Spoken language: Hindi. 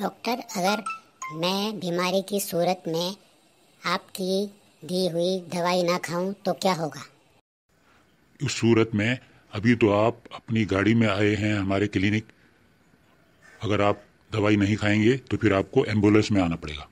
डॉक्टर अगर मैं बीमारी की सूरत में आपकी दी हुई दवाई ना खाऊं तो क्या होगा इस सूरत में अभी तो आप अपनी गाड़ी में आए हैं हमारे क्लिनिक अगर आप दवाई नहीं खाएंगे तो फिर आपको एम्बुलेंस में आना पड़ेगा